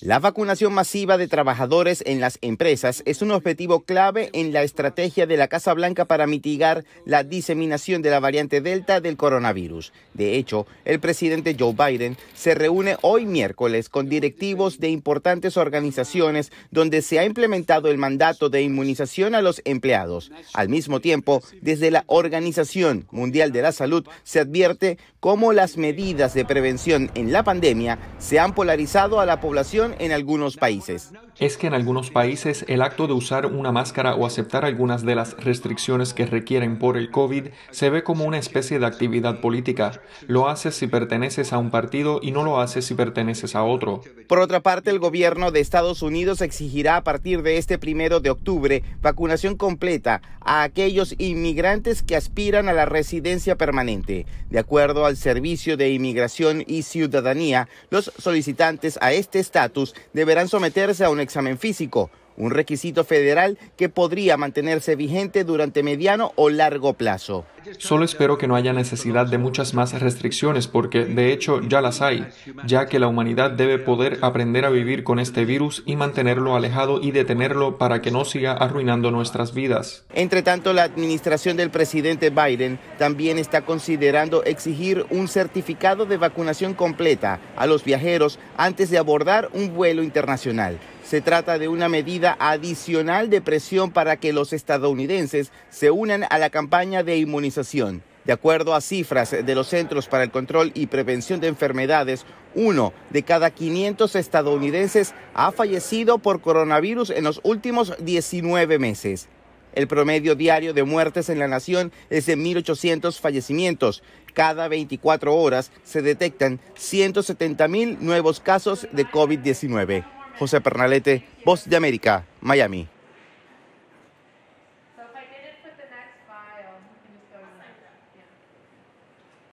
La vacunación masiva de trabajadores en las empresas es un objetivo clave en la estrategia de la Casa Blanca para mitigar la diseminación de la variante Delta del coronavirus. De hecho, el presidente Joe Biden se reúne hoy miércoles con directivos de importantes organizaciones donde se ha implementado el mandato de inmunización a los empleados. Al mismo tiempo, desde la Organización Mundial de la Salud se advierte cómo las medidas de prevención en la pandemia se han polarizado a la población en algunos países. Es que en algunos países el acto de usar una máscara o aceptar algunas de las restricciones que requieren por el COVID se ve como una especie de actividad política. Lo haces si perteneces a un partido y no lo haces si perteneces a otro. Por otra parte, el gobierno de Estados Unidos exigirá a partir de este primero de octubre vacunación completa a aquellos inmigrantes que aspiran a la residencia permanente. De acuerdo al Servicio de Inmigración y Ciudadanía, los solicitantes a este estatus deberán someterse a un examen físico, un requisito federal que podría mantenerse vigente durante mediano o largo plazo. Solo espero que no haya necesidad de muchas más restricciones porque de hecho ya las hay, ya que la humanidad debe poder aprender a vivir con este virus y mantenerlo alejado y detenerlo para que no siga arruinando nuestras vidas. Entre tanto, la administración del presidente Biden también está considerando exigir un certificado de vacunación completa a los viajeros antes de abordar un vuelo internacional. Se trata de una medida adicional de presión para que los estadounidenses se unan a la campaña de inmunización. De acuerdo a cifras de los Centros para el Control y Prevención de Enfermedades, uno de cada 500 estadounidenses ha fallecido por coronavirus en los últimos 19 meses. El promedio diario de muertes en la nación es de 1.800 fallecimientos. Cada 24 horas se detectan 170.000 nuevos casos de COVID-19. José Pernalete, Voz de América, Miami.